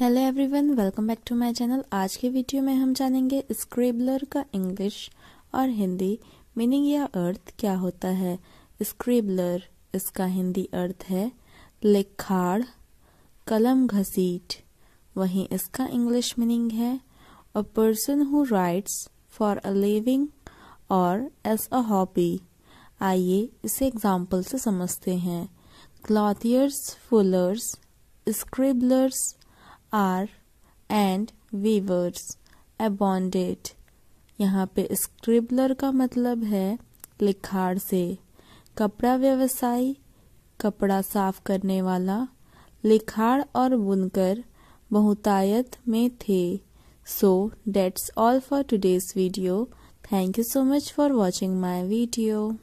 hello everyone welcome back to my channel आज के video में हम जानेंगे स्क्रेबलर का इंग्लिश और हिंदी मीनिंग या अर्थ क्या होता है स्क्रेबलर इसका हिंदी अर्थ है लिखाड़ कलम घसीट वहीं इसका इंग्लिश मीनिंग है a person who writes for a living और एज अ हॉबी आइए इसे एग्जाम्पल से समझते हैं clothiers fullers scribblers are and weavers abounded यहाँ पे स्क्रिबलर का मतलब है लिखाड़ से कपड़ा व्यवसायी कपड़ा साफ करने वाला लिखाड़ और बुनकर बहुतायत में थे so that's all for today's video thank you so much for watching my video